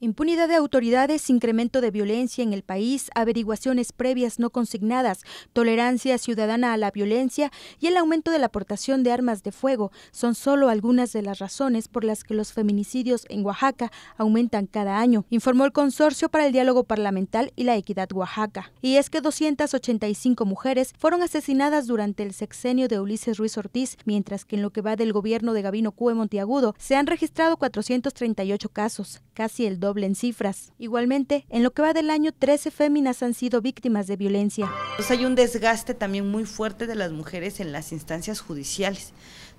Impunidad de autoridades, incremento de violencia en el país, averiguaciones previas no consignadas, tolerancia ciudadana a la violencia y el aumento de la aportación de armas de fuego son solo algunas de las razones por las que los feminicidios en Oaxaca aumentan cada año, informó el Consorcio para el Diálogo Parlamental y la Equidad Oaxaca. Y es que 285 mujeres fueron asesinadas durante el sexenio de Ulises Ruiz Ortiz, mientras que en lo que va del gobierno de Gabino Cue Montiagudo se han registrado 438 casos, casi el doble doble en cifras. Igualmente, en lo que va del año, 13 féminas han sido víctimas de violencia. Pues hay un desgaste también muy fuerte de las mujeres en las instancias judiciales,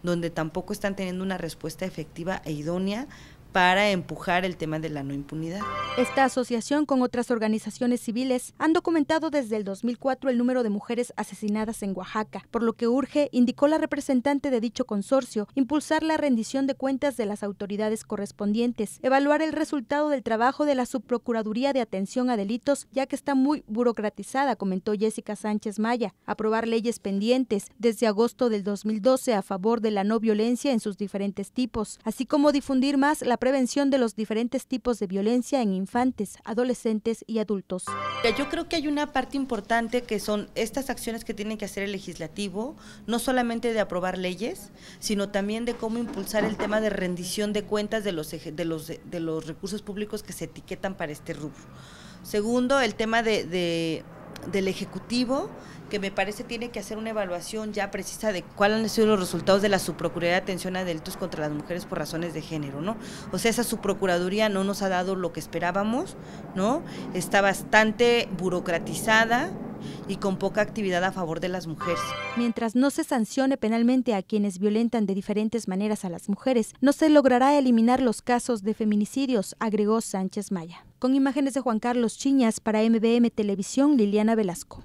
donde tampoco están teniendo una respuesta efectiva e idónea para empujar el tema de la no impunidad. Esta asociación con otras organizaciones civiles han documentado desde el 2004 el número de mujeres asesinadas en Oaxaca, por lo que urge, indicó la representante de dicho consorcio, impulsar la rendición de cuentas de las autoridades correspondientes, evaluar el resultado del trabajo de la Subprocuraduría de Atención a Delitos, ya que está muy burocratizada, comentó Jessica Sánchez Maya, aprobar leyes pendientes desde agosto del 2012 a favor de la no violencia en sus diferentes tipos, así como difundir más la prevención de los diferentes tipos de violencia en infantes, adolescentes y adultos. Yo creo que hay una parte importante que son estas acciones que tiene que hacer el legislativo, no solamente de aprobar leyes, sino también de cómo impulsar el tema de rendición de cuentas de los, de los, recursos públicos que se etiquetan para este rubro. Segundo, el tema de del Ejecutivo, que me parece tiene que hacer una evaluación ya precisa de cuáles han sido los resultados de la Subprocuraduría de Atención a Delitos contra las Mujeres por razones de género, ¿no? O sea, esa Subprocuraduría no nos ha dado lo que esperábamos, ¿no? Está bastante burocratizada, y con poca actividad a favor de las mujeres. Mientras no se sancione penalmente a quienes violentan de diferentes maneras a las mujeres, no se logrará eliminar los casos de feminicidios, agregó Sánchez Maya. Con imágenes de Juan Carlos Chiñas para MBM Televisión, Liliana Velasco.